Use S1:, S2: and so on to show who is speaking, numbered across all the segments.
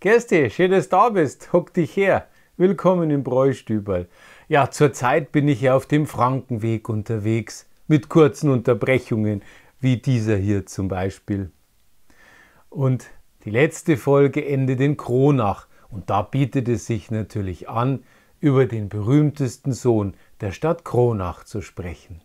S1: Gerste, schön, dass du da bist. Hock dich her. Willkommen im Bräustüberl. Ja, zurzeit bin ich ja auf dem Frankenweg unterwegs, mit kurzen Unterbrechungen, wie dieser hier zum Beispiel. Und die letzte Folge endet in Kronach. Und da bietet es sich natürlich an, über den berühmtesten Sohn der Stadt Kronach zu sprechen.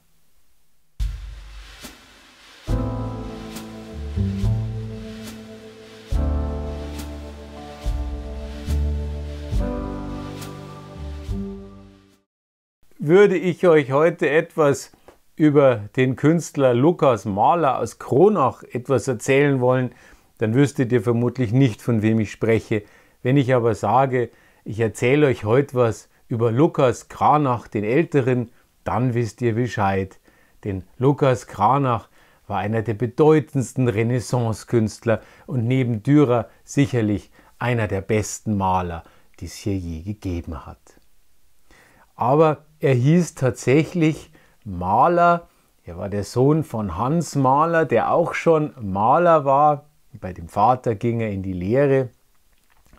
S1: würde ich euch heute etwas über den Künstler Lukas Mahler aus Kronach etwas erzählen wollen, dann wüsstet ihr vermutlich nicht, von wem ich spreche. Wenn ich aber sage, ich erzähle euch heute was über Lukas Kranach, den Älteren, dann wisst ihr Bescheid. Denn Lukas Kranach war einer der bedeutendsten Renaissance-Künstler und neben Dürer sicherlich einer der besten Maler, die es hier je gegeben hat. Aber er hieß tatsächlich Maler. Er war der Sohn von Hans Maler, der auch schon Maler war. Bei dem Vater ging er in die Lehre,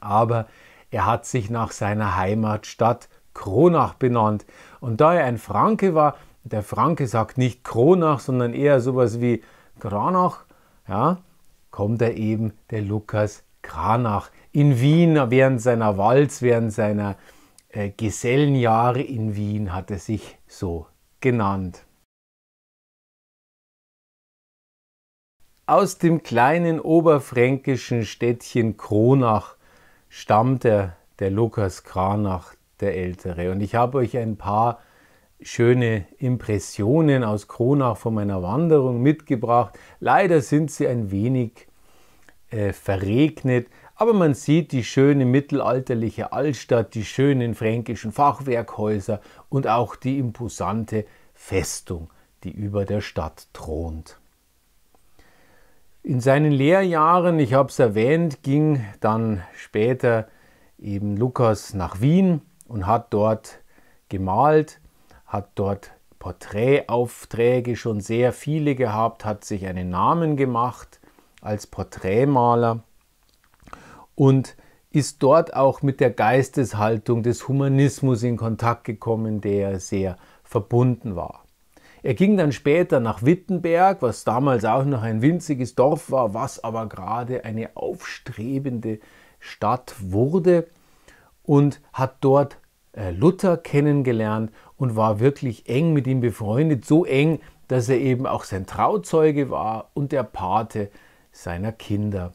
S1: aber er hat sich nach seiner Heimatstadt Kronach benannt. Und da er ein Franke war, der Franke sagt nicht Kronach, sondern eher sowas wie Kranach, ja, kommt er eben der Lukas Kranach. In Wien während seiner Walz, während seiner äh, Gesellenjahre in Wien hat er sich so genannt. Aus dem kleinen oberfränkischen Städtchen Kronach stammt er, der Lukas Kranach, der Ältere. Und ich habe euch ein paar schöne Impressionen aus Kronach von meiner Wanderung mitgebracht. Leider sind sie ein wenig äh, verregnet, aber man sieht die schöne mittelalterliche Altstadt, die schönen fränkischen Fachwerkhäuser und auch die imposante Festung, die über der Stadt thront. In seinen Lehrjahren, ich habe es erwähnt, ging dann später eben Lukas nach Wien und hat dort gemalt, hat dort Porträtaufträge schon sehr viele gehabt, hat sich einen Namen gemacht als Porträtmaler und ist dort auch mit der Geisteshaltung des Humanismus in Kontakt gekommen, der sehr verbunden war. Er ging dann später nach Wittenberg, was damals auch noch ein winziges Dorf war, was aber gerade eine aufstrebende Stadt wurde und hat dort äh, Luther kennengelernt und war wirklich eng mit ihm befreundet, so eng, dass er eben auch sein Trauzeuge war und der Pate seiner Kinder.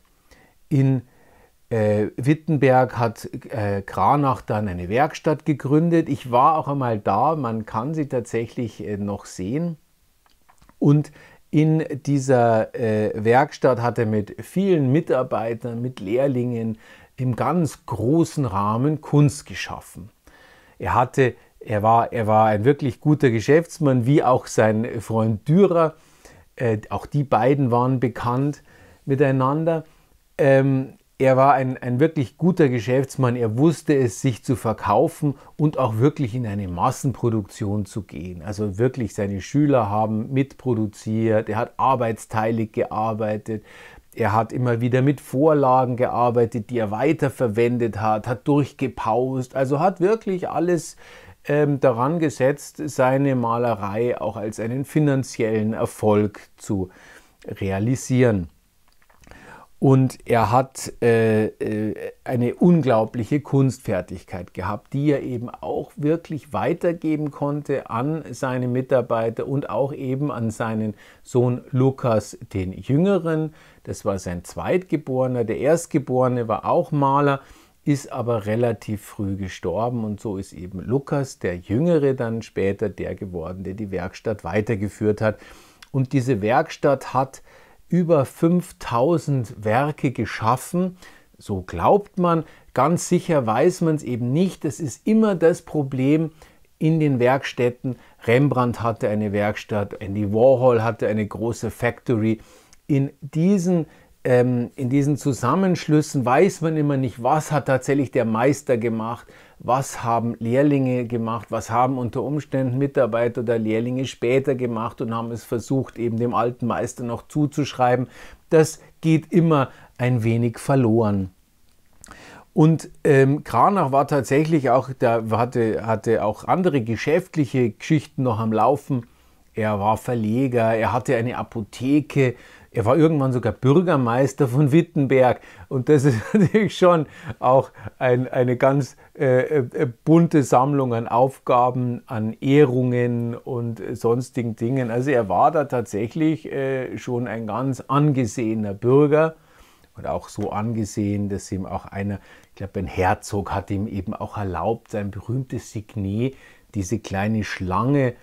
S1: In äh, Wittenberg hat äh, Kranach dann eine Werkstatt gegründet. Ich war auch einmal da, man kann sie tatsächlich äh, noch sehen. Und in dieser äh, Werkstatt hat er mit vielen Mitarbeitern, mit Lehrlingen im ganz großen Rahmen Kunst geschaffen. Er hatte, er war, er war ein wirklich guter Geschäftsmann, wie auch sein Freund Dürer. Äh, auch die beiden waren bekannt miteinander. Ähm, er war ein, ein wirklich guter Geschäftsmann. Er wusste es, sich zu verkaufen und auch wirklich in eine Massenproduktion zu gehen. Also wirklich seine Schüler haben mitproduziert. Er hat arbeitsteilig gearbeitet. Er hat immer wieder mit Vorlagen gearbeitet, die er weiterverwendet hat, hat durchgepaust. Also hat wirklich alles ähm, daran gesetzt, seine Malerei auch als einen finanziellen Erfolg zu realisieren. Und er hat äh, äh, eine unglaubliche Kunstfertigkeit gehabt, die er eben auch wirklich weitergeben konnte an seine Mitarbeiter und auch eben an seinen Sohn Lukas den Jüngeren. Das war sein Zweitgeborener. Der Erstgeborene war auch Maler, ist aber relativ früh gestorben und so ist eben Lukas der Jüngere dann später der geworden, der die Werkstatt weitergeführt hat. Und diese Werkstatt hat über 5000 Werke geschaffen. So glaubt man, ganz sicher weiß man es eben nicht. Das ist immer das Problem in den Werkstätten. Rembrandt hatte eine Werkstatt, Andy Warhol hatte eine große Factory. In diesen ähm, in diesen Zusammenschlüssen weiß man immer nicht, was hat tatsächlich der Meister gemacht, was haben Lehrlinge gemacht, was haben unter Umständen Mitarbeiter oder Lehrlinge später gemacht und haben es versucht, eben dem alten Meister noch zuzuschreiben. Das geht immer ein wenig verloren. Und ähm, Kranach war tatsächlich auch, da hatte, hatte auch andere geschäftliche Geschichten noch am Laufen. Er war Verleger, er hatte eine Apotheke er war irgendwann sogar Bürgermeister von Wittenberg und das ist natürlich schon auch ein, eine ganz äh, äh, bunte Sammlung an Aufgaben, an Ehrungen und sonstigen Dingen. Also er war da tatsächlich äh, schon ein ganz angesehener Bürger und auch so angesehen, dass ihm auch einer, ich glaube ein Herzog hat ihm eben auch erlaubt, sein berühmtes Signet, diese kleine Schlange,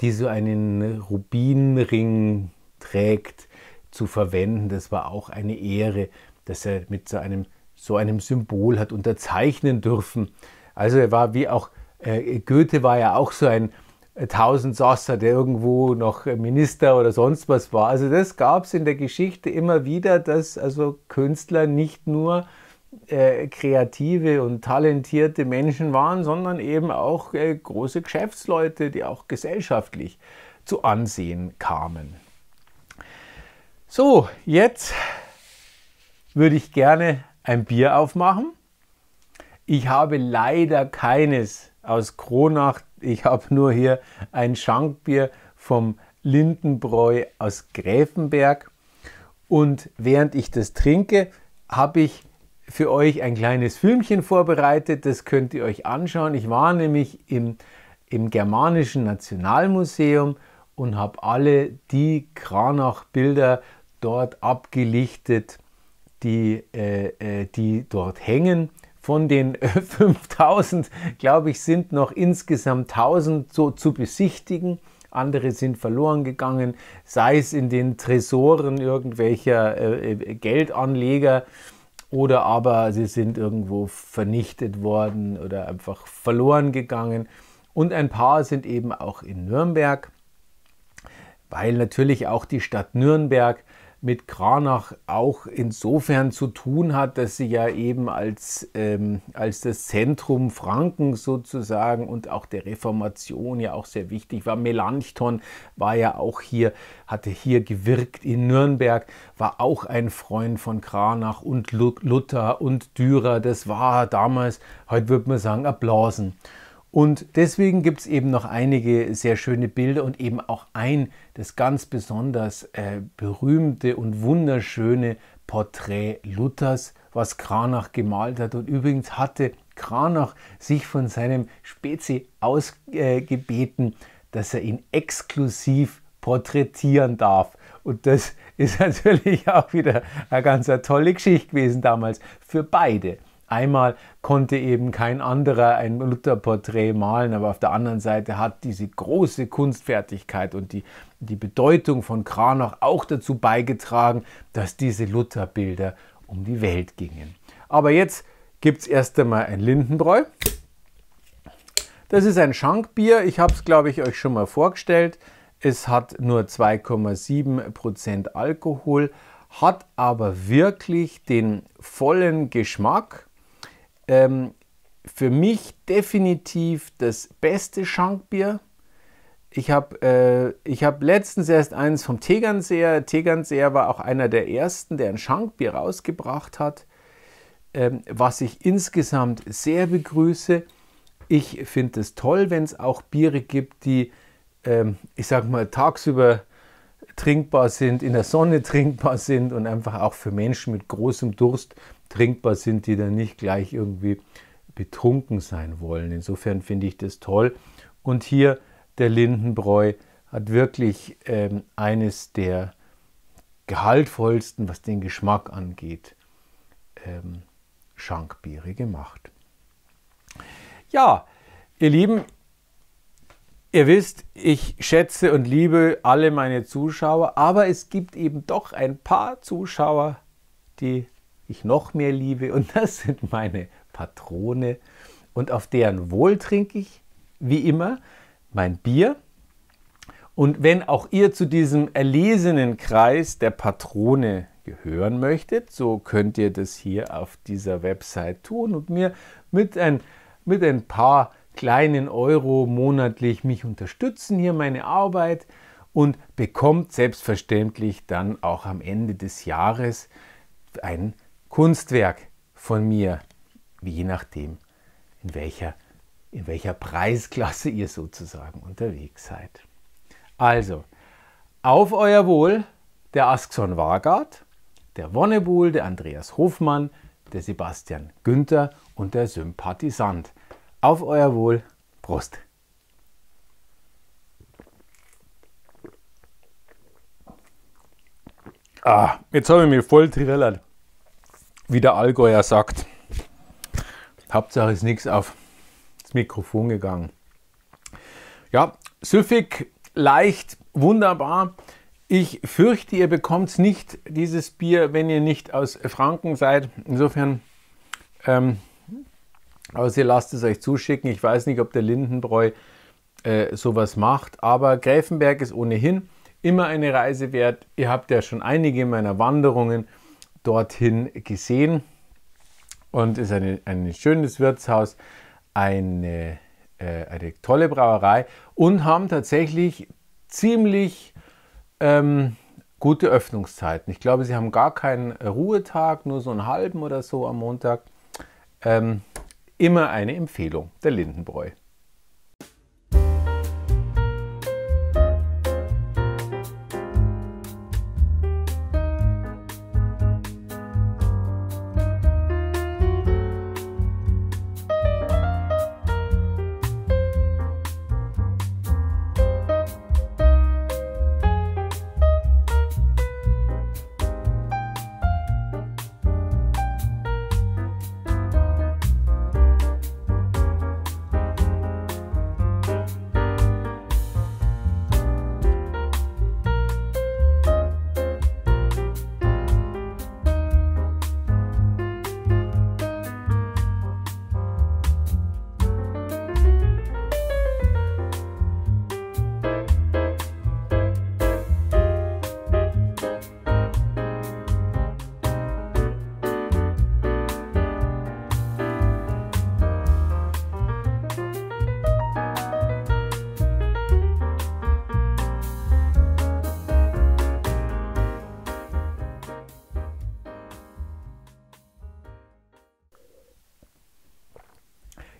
S1: die so einen Rubinring trägt, zu verwenden. Das war auch eine Ehre, dass er mit so einem, so einem Symbol hat unterzeichnen dürfen. Also er war wie auch, äh, Goethe war ja auch so ein äh, Tausendsasser, der irgendwo noch äh, Minister oder sonst was war. Also das gab es in der Geschichte immer wieder, dass also Künstler nicht nur äh, kreative und talentierte Menschen waren, sondern eben auch äh, große Geschäftsleute, die auch gesellschaftlich zu Ansehen kamen. So, jetzt würde ich gerne ein Bier aufmachen. Ich habe leider keines aus Kronach. Ich habe nur hier ein Schankbier vom Lindenbräu aus Gräfenberg. Und während ich das trinke, habe ich für euch ein kleines Filmchen vorbereitet. Das könnt ihr euch anschauen. Ich war nämlich im, im Germanischen Nationalmuseum und habe alle die Kranach-Bilder dort abgelichtet, die, äh, äh, die dort hängen. Von den 5000, glaube ich, sind noch insgesamt 1000 so zu besichtigen. Andere sind verloren gegangen, sei es in den Tresoren irgendwelcher äh, äh, Geldanleger oder aber sie sind irgendwo vernichtet worden oder einfach verloren gegangen. Und ein paar sind eben auch in Nürnberg, weil natürlich auch die Stadt Nürnberg mit Kranach auch insofern zu tun hat, dass sie ja eben als, ähm, als das Zentrum Frankens sozusagen und auch der Reformation ja auch sehr wichtig war. Melanchthon war ja auch hier, hatte hier gewirkt in Nürnberg, war auch ein Freund von Kranach und Luther und Dürer. Das war damals, heute würde man sagen, Applausen. Und deswegen gibt es eben noch einige sehr schöne Bilder und eben auch ein, das ganz besonders äh, berühmte und wunderschöne Porträt Luthers, was Kranach gemalt hat. Und übrigens hatte Kranach sich von seinem Spezi ausgebeten, äh, dass er ihn exklusiv porträtieren darf. Und das ist natürlich auch wieder eine ganz tolle Geschichte gewesen damals für beide. Einmal konnte eben kein anderer ein Luther-Porträt malen, aber auf der anderen Seite hat diese große Kunstfertigkeit und die, die Bedeutung von Kranach auch dazu beigetragen, dass diese Luther-Bilder um die Welt gingen. Aber jetzt gibt es erst einmal ein Lindenbräu. Das ist ein Schankbier. Ich habe es, glaube ich, euch schon mal vorgestellt. Es hat nur 2,7% Alkohol, hat aber wirklich den vollen Geschmack ähm, für mich definitiv das beste Schankbier. Ich habe äh, hab letztens erst eins vom Tegernseher. Tegernseher war auch einer der ersten, der ein Schankbier rausgebracht hat, ähm, was ich insgesamt sehr begrüße. Ich finde es toll, wenn es auch Biere gibt, die, ähm, ich sag mal, tagsüber trinkbar sind, in der Sonne trinkbar sind und einfach auch für Menschen mit großem Durst trinkbar sind, die dann nicht gleich irgendwie betrunken sein wollen. Insofern finde ich das toll. Und hier der Lindenbräu hat wirklich ähm, eines der gehaltvollsten, was den Geschmack angeht, ähm, Schankbiere gemacht. Ja, ihr Lieben, Ihr wisst, ich schätze und liebe alle meine Zuschauer, aber es gibt eben doch ein paar Zuschauer, die ich noch mehr liebe und das sind meine Patrone und auf deren Wohl trinke ich, wie immer, mein Bier. Und wenn auch ihr zu diesem erlesenen Kreis der Patrone gehören möchtet, so könnt ihr das hier auf dieser Website tun und mir mit ein, mit ein paar kleinen Euro monatlich mich unterstützen, hier meine Arbeit und bekommt selbstverständlich dann auch am Ende des Jahres ein Kunstwerk von mir, je nachdem, in welcher, in welcher Preisklasse ihr sozusagen unterwegs seid. Also, auf euer Wohl, der Askson Wargard, der Wonnebuhl, der Andreas Hofmann, der Sebastian Günther und der Sympathisant. Auf euer Wohl, Prost! Ah, jetzt habe ich mich voll trillert wie der Allgäuer sagt. Hauptsache ist nichts auf das Mikrofon gegangen. Ja, süffig, leicht, wunderbar. Ich fürchte, ihr bekommt nicht dieses Bier, wenn ihr nicht aus Franken seid. Insofern, ähm, also ihr lasst es euch zuschicken. Ich weiß nicht, ob der Lindenbräu äh, sowas macht, aber Gräfenberg ist ohnehin immer eine Reise wert. Ihr habt ja schon einige meiner Wanderungen dorthin gesehen und ist eine, ein schönes Wirtshaus, eine, äh, eine tolle Brauerei und haben tatsächlich ziemlich ähm, gute Öffnungszeiten. Ich glaube, sie haben gar keinen Ruhetag, nur so einen halben oder so am Montag. Ähm, immer eine Empfehlung der Lindenbräu.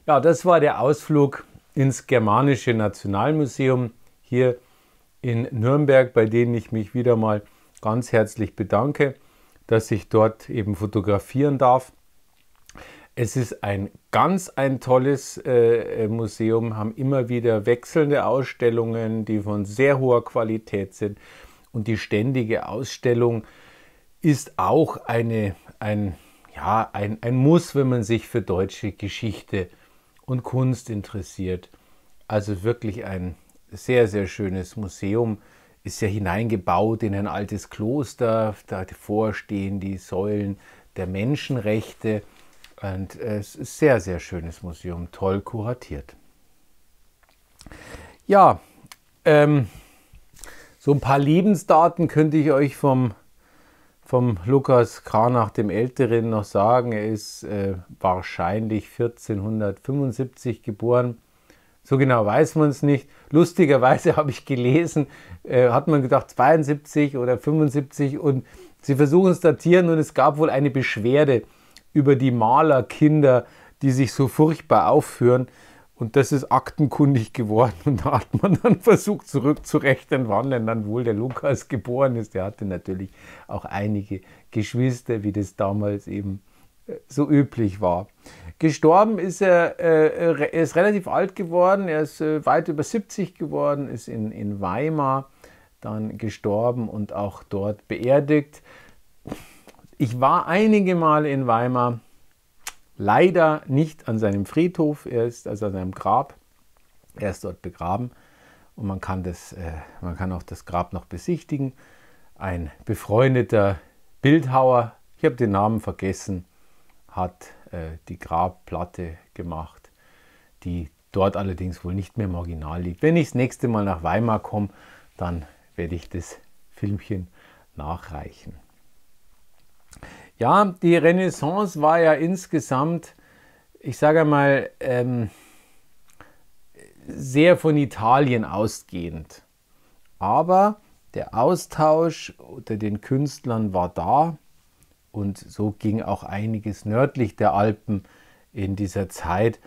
S1: Ja, das war der Ausflug ins Germanische Nationalmuseum hier in Nürnberg, bei dem ich mich wieder mal ganz herzlich bedanke, dass ich dort eben fotografieren darf. Es ist ein ganz ein tolles äh, äh Museum, haben immer wieder wechselnde Ausstellungen, die von sehr hoher Qualität sind. Und die ständige Ausstellung ist auch eine, ein, ja, ein, ein Muss, wenn man sich für deutsche Geschichte interessiert und Kunst interessiert. Also wirklich ein sehr, sehr schönes Museum. Ist ja hineingebaut in ein altes Kloster. Davor stehen die Säulen der Menschenrechte. Und es ist ein sehr, sehr schönes Museum, toll kuratiert. Ja, ähm, so ein paar Lebensdaten könnte ich euch vom vom Lukas Kranach dem Älteren noch sagen. Er ist äh, wahrscheinlich 1475 geboren. So genau weiß man es nicht. Lustigerweise habe ich gelesen, äh, hat man gedacht 72 oder 75 und sie versuchen es datieren und es gab wohl eine Beschwerde über die Malerkinder, die sich so furchtbar aufführen. Und das ist aktenkundig geworden. Und da hat man dann versucht zurückzurechnen, wann denn dann wohl der Lukas geboren ist. Der hatte natürlich auch einige Geschwister, wie das damals eben äh, so üblich war. Gestorben ist er, äh, äh, er ist relativ alt geworden, er ist weit über 70 geworden, ist in, in Weimar dann gestorben und auch dort beerdigt. Ich war einige Male in Weimar, leider nicht an seinem Friedhof, er ist also an seinem Grab, er ist dort begraben und man kann, das, äh, man kann auch das Grab noch besichtigen. Ein befreundeter Bildhauer, ich habe den Namen vergessen, hat äh, die Grabplatte gemacht, die dort allerdings wohl nicht mehr im Original liegt. Wenn ich das nächste Mal nach Weimar komme, dann werde ich das Filmchen nachreichen. Ja, die Renaissance war ja insgesamt, ich sage mal, ähm, sehr von Italien ausgehend. Aber der Austausch unter den Künstlern war da und so ging auch einiges nördlich der Alpen in dieser Zeit.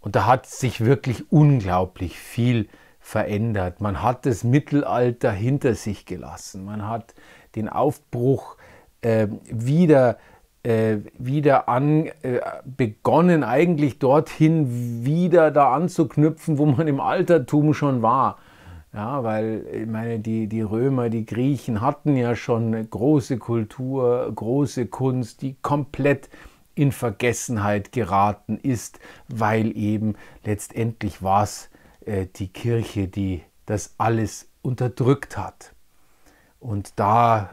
S1: Und da hat sich wirklich unglaublich viel verändert. Man hat das Mittelalter hinter sich gelassen. Man hat den Aufbruch äh, wieder, äh, wieder an, äh, begonnen, eigentlich dorthin wieder da anzuknüpfen, wo man im Altertum schon war. Ja, weil ich meine, die, die Römer, die Griechen hatten ja schon große Kultur, große Kunst, die komplett in Vergessenheit geraten ist, weil eben letztendlich war es äh, die Kirche, die das alles unterdrückt hat. Und da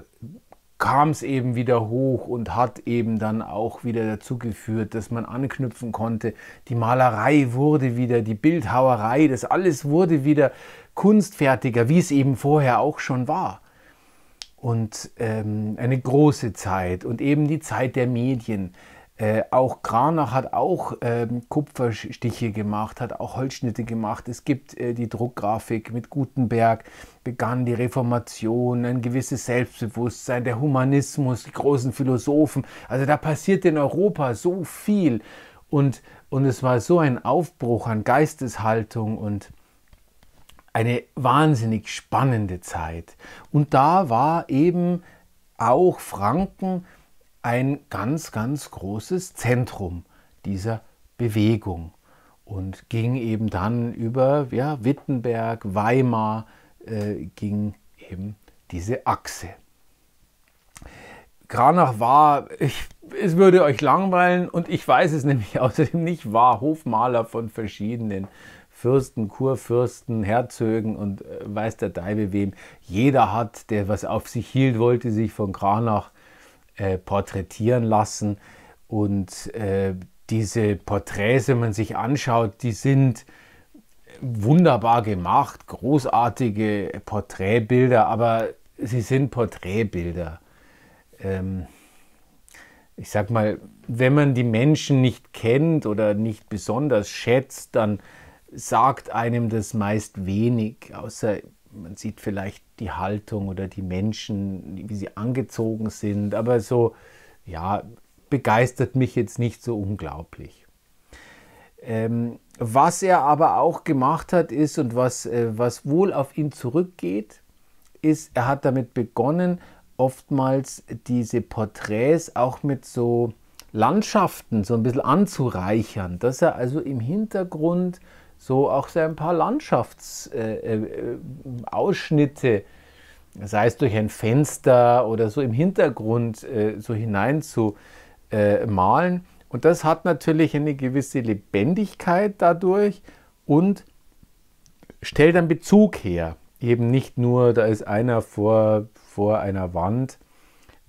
S1: kam es eben wieder hoch und hat eben dann auch wieder dazu geführt, dass man anknüpfen konnte. Die Malerei wurde wieder, die Bildhauerei, das alles wurde wieder kunstfertiger, wie es eben vorher auch schon war. Und ähm, eine große Zeit und eben die Zeit der Medien äh, auch Kranach hat auch äh, Kupferstiche gemacht, hat auch Holzschnitte gemacht. Es gibt äh, die Druckgrafik mit Gutenberg, begann die Reformation, ein gewisses Selbstbewusstsein, der Humanismus, die großen Philosophen. Also da passiert in Europa so viel und, und es war so ein Aufbruch an Geisteshaltung und eine wahnsinnig spannende Zeit. Und da war eben auch Franken, ein ganz, ganz großes Zentrum dieser Bewegung und ging eben dann über ja, Wittenberg, Weimar, äh, ging eben diese Achse. Kranach war, ich, es würde euch langweilen und ich weiß es nämlich außerdem nicht, war Hofmaler von verschiedenen Fürsten, Kurfürsten, Herzögen und äh, weiß der Deibe wem. Jeder hat, der was auf sich hielt, wollte sich von Kranach äh, porträtieren lassen. Und äh, diese Porträts, wenn man sich anschaut, die sind äh, wunderbar gemacht, großartige Porträtbilder, aber sie sind Porträtbilder. Ähm, ich sag mal, wenn man die Menschen nicht kennt oder nicht besonders schätzt, dann sagt einem das meist wenig, außer man sieht vielleicht die Haltung oder die Menschen, wie sie angezogen sind, aber so, ja, begeistert mich jetzt nicht so unglaublich. Ähm, was er aber auch gemacht hat, ist und was, äh, was wohl auf ihn zurückgeht, ist, er hat damit begonnen, oftmals diese Porträts auch mit so Landschaften so ein bisschen anzureichern, dass er also im Hintergrund so auch so ein paar Landschaftsausschnitte, äh, äh, äh, sei es durch ein Fenster oder so im Hintergrund so hinein zu malen. Und das hat natürlich eine gewisse Lebendigkeit dadurch und stellt einen Bezug her. Eben nicht nur, da ist einer vor, vor einer Wand.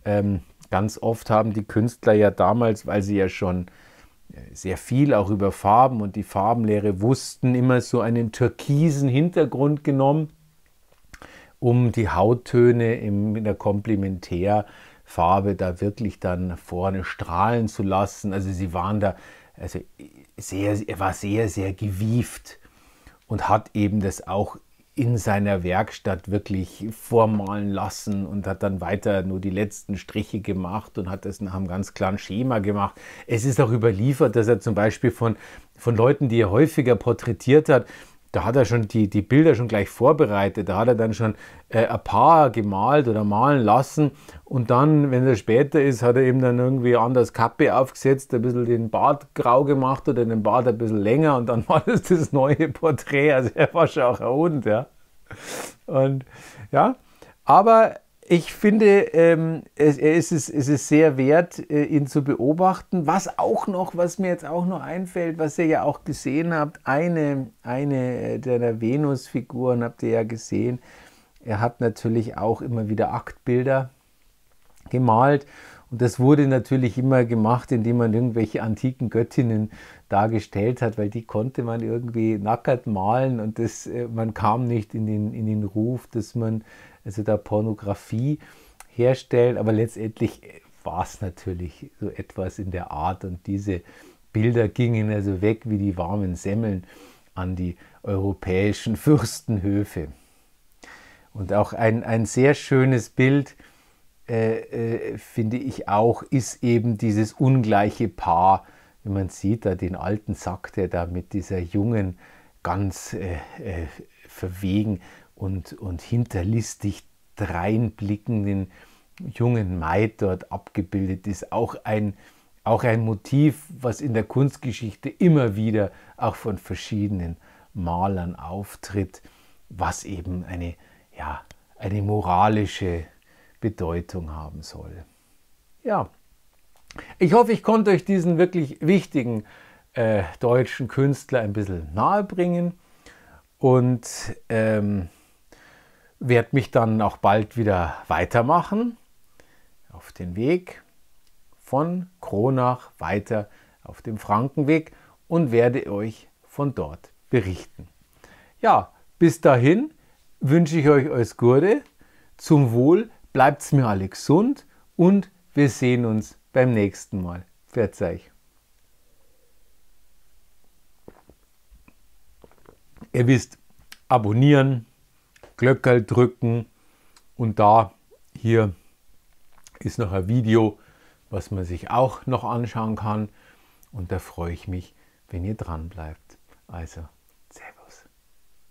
S1: Ähm, ganz oft haben die Künstler ja damals, weil sie ja schon sehr viel auch über Farben und die Farbenlehre wussten, immer so einen türkisen Hintergrund genommen, um die Hauttöne in der Komplementärfarbe da wirklich dann vorne strahlen zu lassen. Also sie waren da, also sehr, er war sehr, sehr gewieft und hat eben das auch in seiner Werkstatt wirklich vormalen lassen und hat dann weiter nur die letzten Striche gemacht und hat das nach einem ganz klaren Schema gemacht. Es ist auch überliefert, dass er zum Beispiel von, von Leuten, die er häufiger porträtiert hat, da hat er schon die, die Bilder schon gleich vorbereitet, da hat er dann schon äh, ein paar gemalt oder malen lassen und dann, wenn er später ist, hat er eben dann irgendwie anders Kappe aufgesetzt, ein bisschen den Bart grau gemacht oder den Bart ein bisschen länger und dann war das das neue Porträt, also er war schon auch ein Hund, ja. Und ja, aber ich finde, ähm, es, es, ist, es ist sehr wert, äh, ihn zu beobachten. Was auch noch, was mir jetzt auch noch einfällt, was ihr ja auch gesehen habt, eine, eine der Venus-Figuren habt ihr ja gesehen. Er hat natürlich auch immer wieder Aktbilder gemalt. Und das wurde natürlich immer gemacht, indem man irgendwelche antiken Göttinnen dargestellt hat, weil die konnte man irgendwie nackert malen und das, äh, man kam nicht in den, in den Ruf, dass man also da Pornografie herstellen, aber letztendlich äh, war es natürlich so etwas in der Art und diese Bilder gingen also weg wie die warmen Semmeln an die europäischen Fürstenhöfe. Und auch ein, ein sehr schönes Bild, äh, äh, finde ich auch, ist eben dieses ungleiche Paar. wie man sieht, da den alten Sack, der da mit dieser jungen, ganz äh, äh verwegen und, und hinterlistig dreinblickenden jungen Maid dort abgebildet ist. Auch ein, auch ein Motiv, was in der Kunstgeschichte immer wieder auch von verschiedenen Malern auftritt, was eben eine, ja, eine moralische Bedeutung haben soll. Ja, ich hoffe, ich konnte euch diesen wirklich wichtigen äh, deutschen Künstler ein bisschen nahe bringen und ähm, werde mich dann auch bald wieder weitermachen auf den Weg von Kronach weiter auf dem Frankenweg und werde euch von dort berichten. Ja, bis dahin wünsche ich euch alles Gute, zum Wohl, bleibt mir alle gesund und wir sehen uns beim nächsten Mal. Pfiat Ihr wisst, abonnieren, Glöckerl drücken und da hier ist noch ein Video, was man sich auch noch anschauen kann und da freue ich mich, wenn ihr dran bleibt. Also